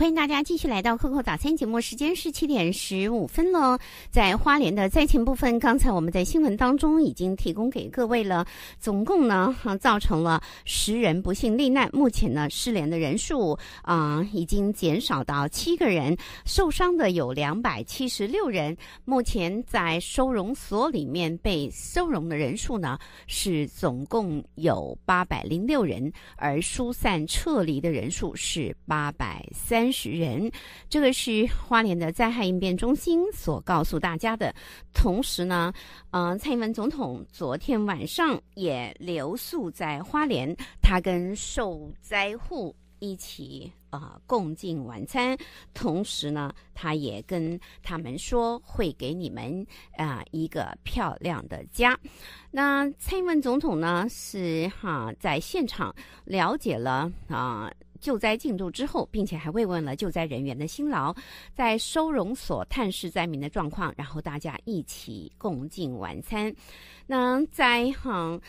欢迎大家继续来到 Coco 早餐节目，时间是七点十五分了。在花莲的灾情部分，刚才我们在新闻当中已经提供给各位了。总共呢，造成了十人不幸罹难，目前呢失联的人数啊已经减少到七个人，受伤的有两百七十六人，目前在收容所里面被收容的人数呢是总共有八百零六人，而疏散撤离的人数是八百三。十人，这个是花莲的灾害应变中心所告诉大家的。同时呢，嗯，蔡英文总统昨天晚上也留宿在花莲，他跟受灾户一起啊共进晚餐。同时呢，他也跟他们说会给你们啊一个漂亮的家。那蔡英文总统呢是哈在现场了解了啊。救灾进度之后，并且还慰问了救灾人员的辛劳，在收容所探视灾民的状况，然后大家一起共进晚餐。那在哈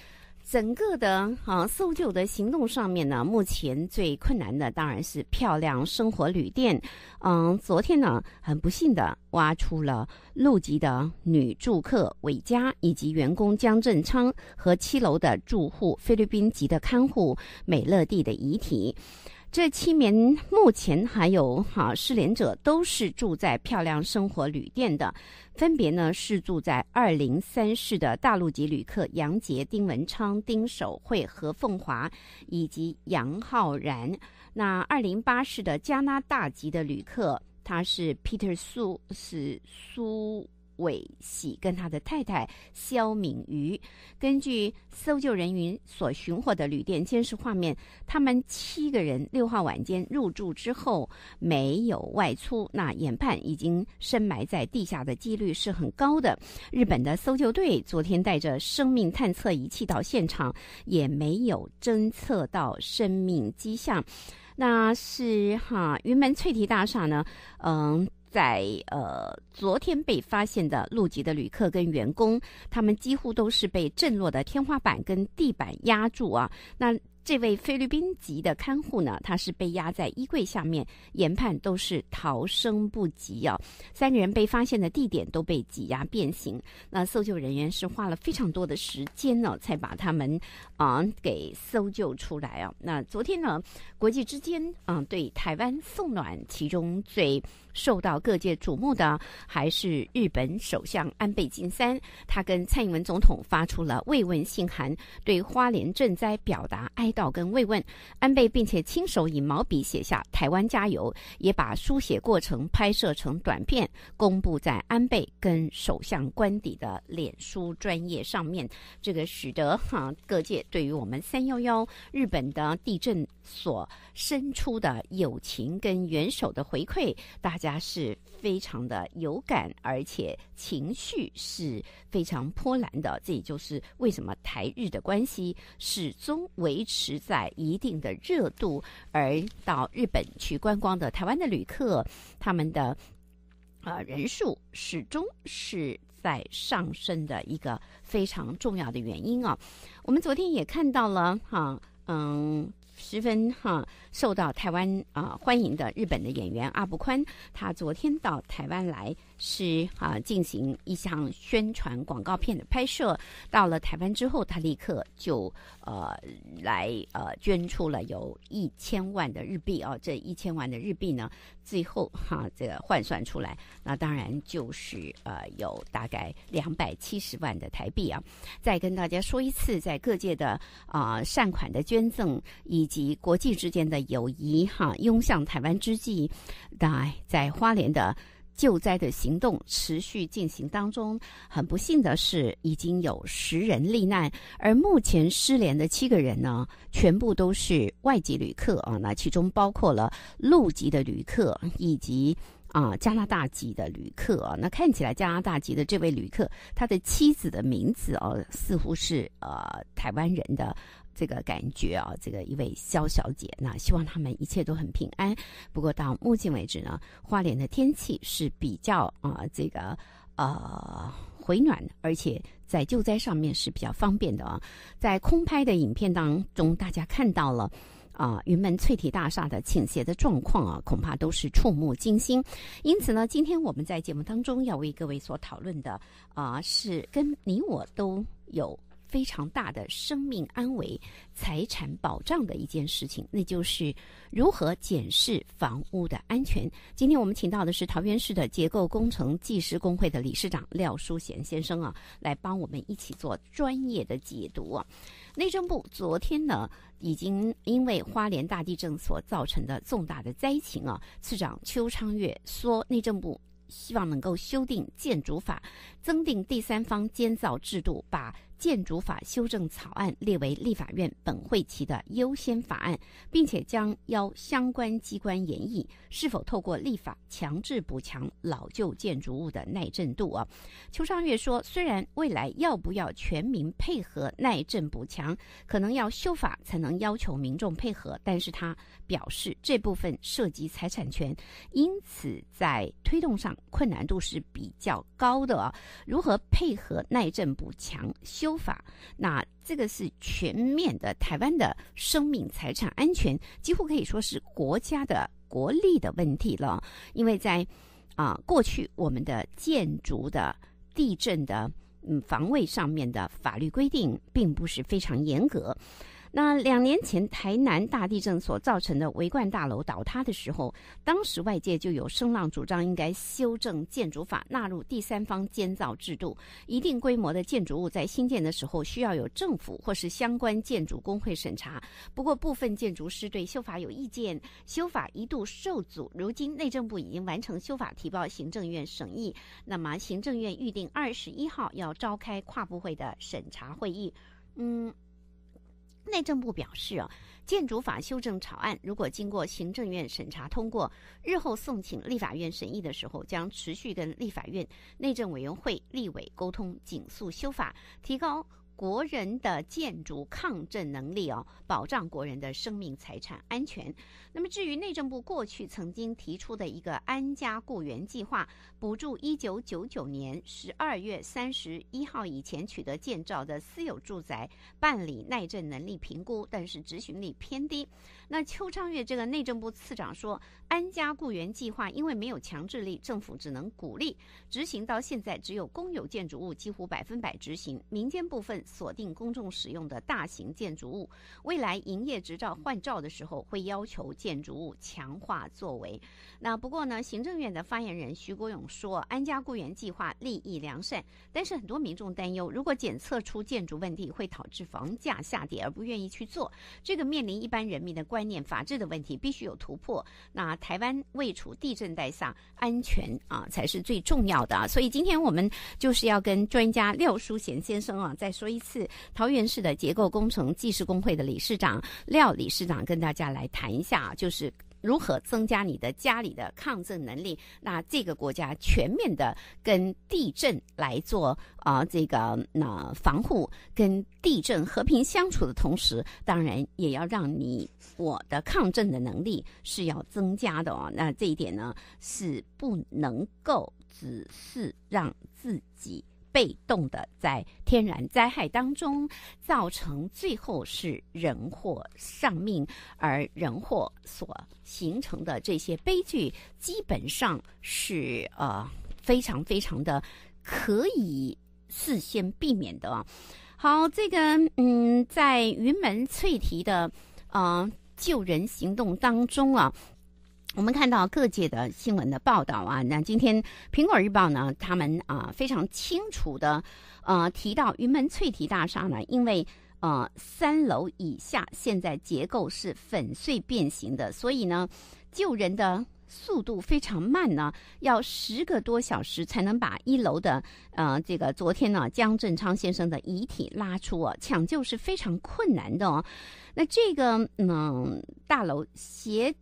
整个的哈搜救的行动上面呢，目前最困难的当然是漂亮生活旅店。嗯，昨天呢，很不幸的挖出了陆籍的女住客韦佳以及员工江振昌和七楼的住户菲律宾籍的看护美乐蒂的遗体。这七名目前还有哈失联者，都是住在漂亮生活旅店的，分别呢是住在二零三室的大陆籍旅客杨杰、丁文昌、丁守慧、何凤华以及杨浩然，那二零八室的加拿大籍的旅客，他是 Peter 苏是苏。伟喜跟他的太太肖敏瑜，根据搜救人员所寻获的旅店监视画面，他们七个人六号晚间入住之后没有外出，那研判已经深埋在地下的几率是很高的。日本的搜救队昨天带着生命探测仪器到现场，也没有侦测到生命迹象。那是哈，云门翠堤大厦呢？嗯。在呃，昨天被发现的陆籍的旅客跟员工，他们几乎都是被震落的天花板跟地板压住啊。那。这位菲律宾籍的看护呢，他是被压在衣柜下面，研判都是逃生不及啊。三人被发现的地点都被挤压变形，那搜救人员是花了非常多的时间呢，才把他们啊给搜救出来啊。那昨天呢，国际之间啊，对台湾送暖，其中最受到各界瞩目的还是日本首相安倍晋三，他跟蔡英文总统发出了慰问信函，对花莲赈灾表达爱。道跟慰问安倍，并且亲手以毛笔写下“台湾加油”，也把书写过程拍摄成短片，公布在安倍跟首相官邸的脸书专业上面。这个使得哈各界对于我们三幺幺日本的地震所伸出的友情跟元首的回馈，大家是非常的有感，而且情绪是非常波澜的。这也就是为什么台日的关系始终维持。实在一定的热度，而到日本去观光的台湾的旅客，他们的啊人数始终是在上升的一个非常重要的原因啊。我们昨天也看到了哈，嗯，十分哈受到台湾啊欢迎的日本的演员阿部宽，他昨天到台湾来。是啊，进行一项宣传广告片的拍摄。到了台湾之后，他立刻就呃来呃捐出了有一千万的日币啊。这一千万的日币呢，最后哈这个换算出来，那当然就是呃有大概两百七十万的台币啊。再跟大家说一次，在各界的啊善款的捐赠以及国际之间的友谊哈，拥向台湾之际，在在花莲的。救灾的行动持续进行当中，很不幸的是，已经有十人罹难，而目前失联的七个人呢，全部都是外籍旅客啊。那其中包括了陆籍的旅客以及啊加拿大籍的旅客啊。那看起来加拿大籍的这位旅客，他的妻子的名字哦，似乎是呃台湾人的。这个感觉啊，这个一位肖小姐，那希望他们一切都很平安。不过到目前为止呢，花莲的天气是比较啊，这个呃回暖，而且在救灾上面是比较方便的啊。在空拍的影片当中，大家看到了啊，云门翠体大厦的倾斜的状况啊，恐怕都是触目惊心。因此呢，今天我们在节目当中要为各位所讨论的啊，是跟你我都有。非常大的生命安危、财产保障的一件事情，那就是如何检视房屋的安全。今天我们请到的是桃园市的结构工程技师工会的理事长廖淑贤先生啊，来帮我们一起做专业的解读。内政部昨天呢，已经因为花莲大地震所造成的重大的灾情啊，次长邱昌月说，内政部希望能够修订建筑法，增订第三方监造制度，把。建筑法修正草案列为立法院本会期的优先法案，并且将邀相关机关研议是否透过立法强制补强老旧建筑物的耐震度啊。邱尚月说，虽然未来要不要全民配合耐震补强，可能要修法才能要求民众配合，但是他表示这部分涉及财产权，因此在推动上困难度是比较高的啊。如何配合耐震补强修？修法，那这个是全面的台湾的生命财产安全，几乎可以说是国家的国力的问题了。因为在啊过去我们的建筑的地震的嗯防卫上面的法律规定，并不是非常严格。那两年前台南大地震所造成的围冠大楼倒塌的时候，当时外界就有声浪主张应该修正建筑法，纳入第三方监造制度。一定规模的建筑物在新建的时候，需要有政府或是相关建筑工会审查。不过部分建筑师对修法有意见，修法一度受阻。如今内政部已经完成修法，提报行政院审议。那么行政院预定二十一号要召开跨部会的审查会议。嗯。内政部表示啊，建筑法修正草案如果经过行政院审查通过，日后送请立法院审议的时候，将持续跟立法院内政委员会、立委沟通，紧速修法，提高。国人的建筑抗震能力哦，保障国人的生命财产安全。那么，至于内政部过去曾经提出的一个安家雇员计划，补助1999年12月31号以前取得建造的私有住宅办理耐震能力评估，但是执行力偏低。那邱昌月这个内政部次长说，安家雇员计划因为没有强制力，政府只能鼓励执行。到现在只有公有建筑物几乎百分百执行，民间部分。锁定公众使用的大型建筑物，未来营业执照换照的时候会要求建筑物强化作为。那不过呢，行政院的发言人徐国勇说，安家雇员计划利益良善，但是很多民众担忧，如果检测出建筑问题，会导致房价下跌，而不愿意去做这个面临一般人民的观念法制的问题，必须有突破。那台湾未处地震带上，安全啊才是最重要的啊。所以今天我们就是要跟专家廖淑贤先生啊再说一。次桃园市的结构工程技师工会的理事长廖理事长跟大家来谈一下，就是如何增加你的家里的抗震能力。那这个国家全面的跟地震来做啊，这个那防护跟地震和平相处的同时，当然也要让你我的抗震的能力是要增加的哦。那这一点呢是不能够只是让自己。被动的在天然灾害当中造成最后是人祸丧命，而人祸所形成的这些悲剧，基本上是呃非常非常的可以事先避免的。好，这个嗯，在云门翠提的啊救人行动当中啊。我们看到各界的新闻的报道啊，那今天《苹果日报》呢，他们啊非常清楚的呃提到云门翠体大厦呢，因为呃三楼以下现在结构是粉碎变形的，所以呢救人的速度非常慢呢，要十个多小时才能把一楼的呃这个昨天呢江振昌先生的遗体拉出，抢救是非常困难的哦。那这个嗯大楼斜。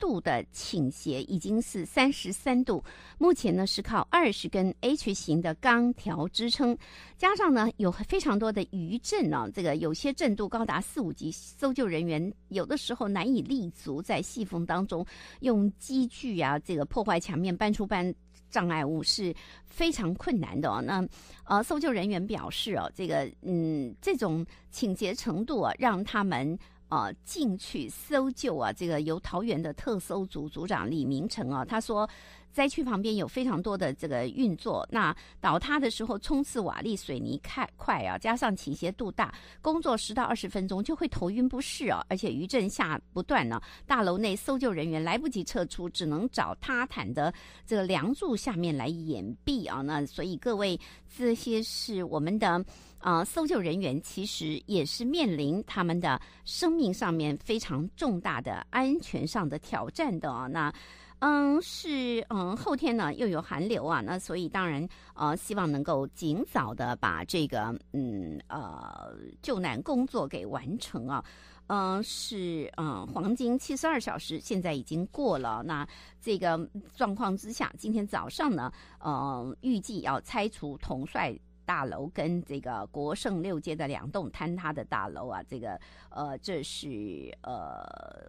度的倾斜已经是三十三度，目前呢是靠二十根 H 型的钢条支撑，加上呢有非常多的余震啊，这个有些震度高达四五级，搜救人员有的时候难以立足在细缝当中，用机具啊这个破坏墙面搬出搬障碍物是非常困难的哦。那呃，搜救人员表示哦，这个嗯，这种倾斜程度啊，让他们。啊，进去搜救啊！这个由桃园的特搜组组长李明成啊，他说。灾区旁边有非常多的这个运作，那倒塌的时候，冲刺瓦砾、水泥，开快啊，加上倾斜度大，工作十到二十分钟就会头晕不适啊，而且余震下不断呢，大楼内搜救人员来不及撤出，只能找塌坦的这个梁柱下面来掩蔽啊，那所以各位，这些是我们的啊搜救人员，其实也是面临他们的生命上面非常重大的安全上的挑战的啊，那。嗯，是嗯，后天呢又有寒流啊，那所以当然呃，希望能够尽早的把这个嗯呃救难工作给完成啊。嗯，是嗯，黄金七十二小时现在已经过了，那这个状况之下，今天早上呢嗯，预计要拆除统帅。大楼跟这个国盛六街的两栋坍塌的大楼啊，这个呃，这是呃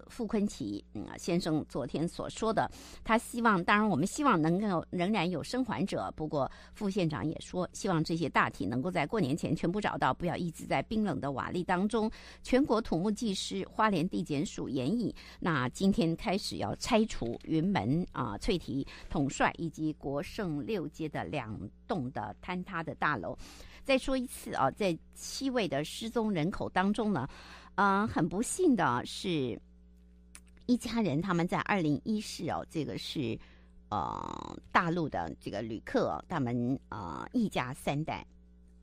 傅昆嗯先生昨天所说的，他希望，当然我们希望能够仍然有生还者。不过副县长也说，希望这些大体能够在过年前全部找到，不要一直在冰冷的瓦砾当中。全国土木技师花莲地检署严以，那今天开始要拆除云门啊翠堤统帅以及国盛六街的两栋的坍塌的大楼。再说一次啊，在七位的失踪人口当中呢，嗯，很不幸的是，一家人他们在二零一四哦，这个是呃大陆的这个旅客，他们呃一家三代。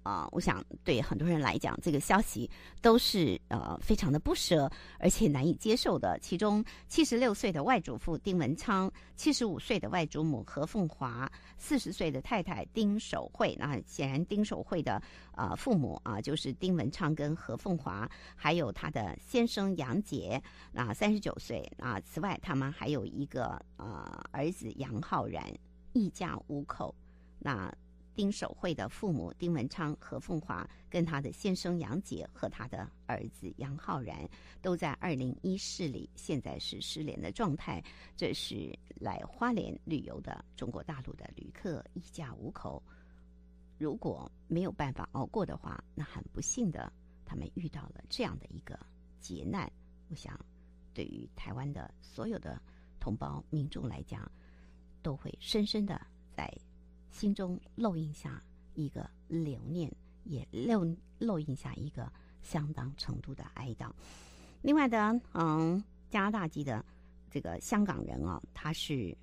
啊，我想对很多人来讲，这个消息都是呃非常的不舍，而且难以接受的。其中七十六岁的外祖父丁文昌，七十五岁的外祖母何凤华，四十岁的太太丁守慧。那显然丁守慧的呃父母啊，就是丁文昌跟何凤华，还有他的先生杨杰，那三十九岁啊。此外，他们还有一个呃儿子杨浩然，一家五口。那。丁守惠的父母丁文昌、何凤华，跟他的先生杨杰和他的儿子杨浩然，都在2014里，现在是失联的状态。这是来花莲旅游的中国大陆的旅客，一家五口。如果没有办法熬过的话，那很不幸的，他们遇到了这样的一个劫难。我想，对于台湾的所有的同胞民众来讲，都会深深的在。心中烙印下一个留念，也烙烙印下一个相当程度的哀悼。另外的，嗯，加拿大籍的这个香港人啊，他是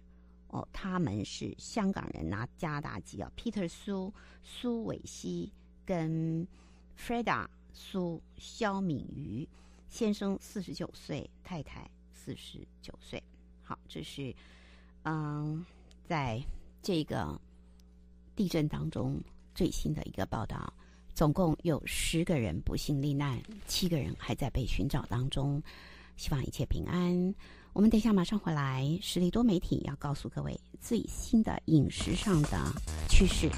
哦，他们是香港人，拿加拿大籍啊，Peter 苏苏伟熙跟 Freda 苏肖敏瑜先生四十九岁，太太四十九岁。好，这是嗯，在这个。地震当中最新的一个报道，总共有十个人不幸罹难，七个人还在被寻找当中，希望一切平安。我们等一下马上回来，实力多媒体要告诉各位最新的饮食上的趋势。